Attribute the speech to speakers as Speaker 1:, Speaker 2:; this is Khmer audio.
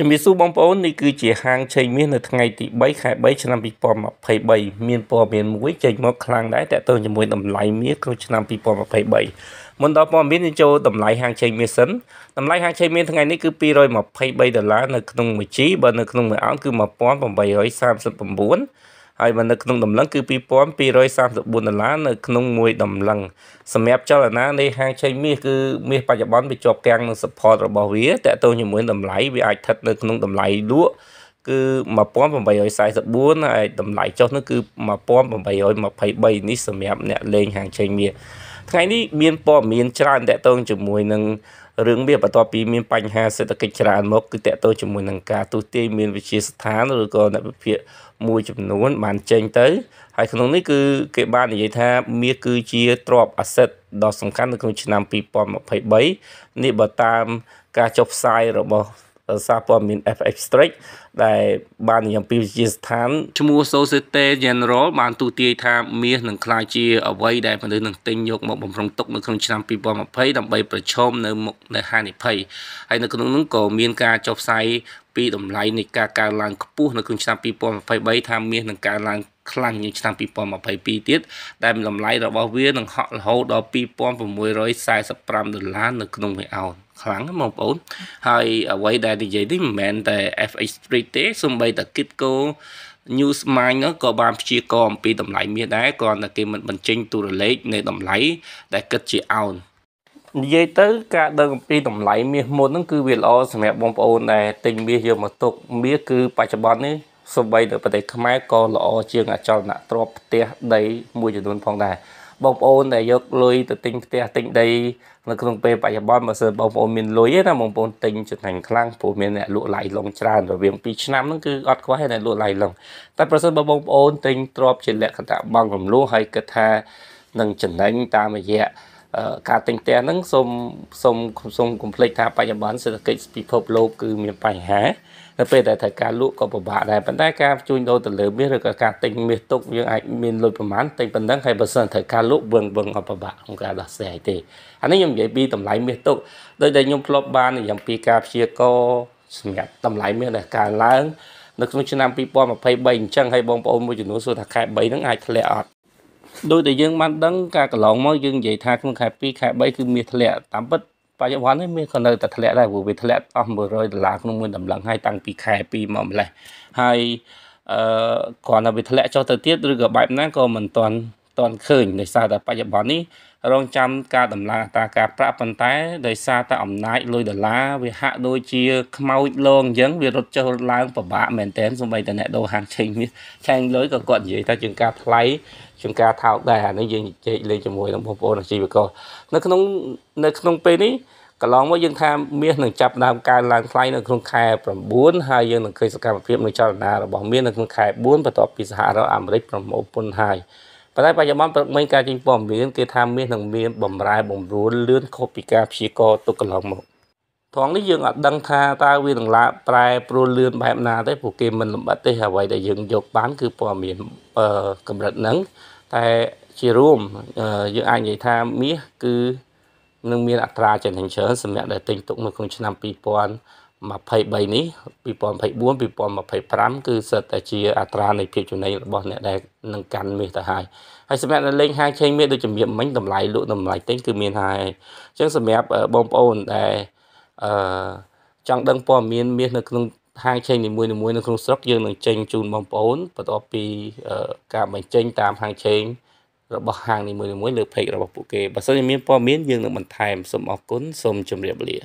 Speaker 1: ជំរាបសួរបងប្អូននេះគឺជាហាងឆេងមាសនៅថ្ងៃទី3ខែ3ឆ្នាំ2023មានព័ត៌មានមួយចេញមកខ្លាំងដែរតកតងជាមួយតម្លៃមាសក្នុងឆ្នាំ2023មុនដល់ព័ត៌មានយើងចូលតម្លៃហាងឆេងមាសសិនតម្លៃហាងឆេងមាសថ្ងៃនេះគឺ223ដុល្លារនៅក្នុង1ជីបើនៅក្នុង1អោនគឺ1839ហើយបើនៅក្នុងតម្លឹងគឺ2234ដុល្លារនៅក្នុងមួយតម្លឹងសម្រាប់ចលនានៃហាងឆេងមាសគឺមាសបច្ចុប្បន្នវាជាប់កាំងនឹង support របស់វាតកតងជាមួយតម្លៃវាអាចស្ថិតនៅក្នុងតម្លៃលក់គឺ1844ហើយតម្លៃចុះនោះគឺ1823នេះសម្រាប់អ្នកលេងហាងឆេងមាសថ្ងៃនេះមានព័ត៌មានច្រើនតកតងជាមួយនឹងរឿងវាបន្ទាប់ពីមានបញ្ហាសេដ្ឋកិច្ចច្រើនមកគឺតកតទៅជាមួយនឹងការទូទាយមានវិជាស្ថានឬក៏អ្នកវិភាគមួយចំនួនបានចេញទៅហើយក្នុងនេះគឺគេបាននិយាយថា មាសគឺជាទ្រព្យ asset ដ៏សំខាន់នៅក្នុងឆ្នាំ2023នេះបើតាម ការចុះផ្សាយរបស់សារព័ត៌មាន FX Strike ដែលបាននិយាយអំពីវិជាស្ថានឈ្មោះ Societe Generale បាន ទូទាយថាមាសនឹងក្លាយជាអ្វីដែលមនុស្សនឹងទិញយកមកបំរុងទុកនៅក្នុងឆ្នាំ2020ដើម្បីប្រឈមនៅមុខនៅហានិភ័យហើយនៅក្នុងនោះក៏មានការចុះផ្សាយពីតម្លៃនៃការកើនឡើងខ្ពស់នៅក្នុងឆ្នាំ2023ថាមាសនឹងកើនឡើងខ្លាំងជាងឆ្នាំ2022ទៀតដែលតម្លៃរបស់វានឹងហក់រហូតដល់2645ដុល្លារនៅក្នុងមួយអោនខ្លាំងណាស់បងប្អូនហើយអ្វីដែលនិយាយនេះមិនមែនតែ FX Street ទេសូម្បីតែ Kitco Newsmine ក៏បានព្យាករអំពីតម្លៃមាសដែរគ្រាន់តែគេមិនបញ្ចេញតួលេខនៃតម្លៃដែលគិតជាអោននិយាយទៅការដឹងអំពីតម្លៃមាសមុនហ្នឹងគឺ វាល្អសម្រាប់បងប្អូនដែលទិញមាសយកមកទុក មាសគឺបច្ចុប្បន្ននេះសូម្បីនៅប្រទេសខ្មែរក៏ល្អជាងអចលនទ្រព្យផ្ទះដីមួយចំនួនផងដែរបងប្អូនដែលយកលុយទៅទិញផ្ទះទិញដីនៅក្នុងពេលបច្ចុប្បន្នបើសិនបងប្អូនមានលុយទេណាបងប្អូនទិញចំណេញខ្លាំងព្រោះមានអ្នកលក់ឡាយឡុងច្រើនរវាង2ឆ្នាំហ្នឹងគឺអត់ខ្វះទេអ្នកលក់ឡាយឡុងតែប្រសិនបើបងប្អូនទិញទ្រព្យជាលក្ខណៈបង់រំលោះហើយគិតថានឹងចំណេញតាមរយៈការទិញផ្ទះហ្នឹងសូមសូមសូមកុំភ្លេចថាបច្ចុប្បន្នសេដ្ឋកិច្ចពិភពលោកគឺមានបញ្ហានៅពេលដែលត្រូវការលក់ក៏ពិបាកដែរប៉ុន្តែការជួញដូរទៅលើមាសឬក៏ការទិញមាសទុកយើងអាចមានលុយប្រមាណទិញប៉ុណ្ណឹងហើយបើសិនត្រូវការលក់វឹងវឹងក៏ពិបាកក្នុងការដោះស្រាយទេអានេះខ្ញុំនិយាយពីតម្លៃមាសទុកដោយដែលខ្ញុំធ្លាប់បានយ៉ាងពីការព្យាករសម្រាប់តម្លៃមាសដែលកើនឡើងនៅក្នុងឆ្នាំ2023អញ្ចឹងហើយបងប្អូនមួយចំនួនសួរថាខែ3ហ្នឹងអាចធ្លាក់អត់ដោយតែយើងបានដឹងការកន្លងមកយើងនិយាយថាក្នុងខែ2ខែ3គឺមាសធ្លាក់តាមពិតបច្ចុប្បន្ននេះមាសក៏នៅតែធ្លាក់ដែរព្រោះវាធ្លាក់អស់100ដុល្លារក្នុងមួយតម្លឹងហើយតាំងពីខែ2មកម្លេះហើយអឺគ្រាន់តែវាធ្លាក់ចុះទៅទៀតឬក៏បែបណាក៏មិនទាន់តាន់ឃើញដោយសារតែបច្ចុប្បន្ននេះរងចាំការដំឡើងអត្រាការប្រាក់ប៉ុន្តែដោយសារតែអំណាចលុយដុល្លារវាហាក់ដូចជាខ្មោចលងអញ្ចឹងវារត់ចុះឡើងពិបាកមែនទែនសូម្បីតែអ្នកដូរហាងឆេងនេះឆែងលុយក៏គាត់និយាយថាជាងការថ្លៃជាងការថោកដែរអានេះយើងនិយាយលេងជាមួយនឹងបងប្អូនអាជីវករនៅក្នុងនៅក្នុងពេលនេះកន្លងមកយើងថាមាសនឹងចាប់ដើមកើនឡើងថ្លៃនៅក្នុងខែ9ហើយយើងនឹងឃើញសកម្មភាពនៅចលនារបស់មាសនៅក្នុងខែ4បន្ទាប់ពីសហរដ្ឋអាមេរិកប្រមូលពន្ធហើយប៉ុន្តែបច្ចុប្បន្នប្រឹកមិញការចេញព័ត៌មានគេថាមាសនឹងមានបំរែបំរួលលឿនខុសពីការព្យាករទុកកន្លងមកត្រង់នេះយើងអត់ដឹងថាតើវានឹងឡាប្រែប្រួលលឿនបែបណាទេព្រោះគេមិនលំបាត់ទេអ្វីដែលយើងយកបានគឺព័ត៌មានកម្រិតហ្នឹងតែជារួមយើងអាចនិយាយថាមាសគឺនឹងមានអត្រាចំណេញច្រើនសម្រាប់ដែលទិញទុកនៅក្នុងឆ្នាំ2000 23នេះ2024 2025គឺសិតតែជាអត្រានៃភាពចំណេញរបស់អ្នកដែលនឹងកាន់មាសទៅហើយហើយសម្រាប់នៅលេងហាយឆេងមាសដូចជំរាបមិញតម្លៃលក់តម្លៃទិញគឺមានហើយអញ្ចឹងសម្រាប់បងប្អូនដែលអឺចង់ដឹងព័ត៌មានមាសនៅក្នុងហាងឆេងនីមួយៗនៅក្នុងស្រុកយើងនឹងចេញជូនបងប្អូនបន្ទាប់ពីការបញ្ចេញតាមហាងឆេងរបស់ហាងនីមួយៗលើ page របស់ពួកគេបើសិនជាមានព័ត៌មានយើងនឹងបន្ថែមសូមអរគុណសូមជម្រាបលា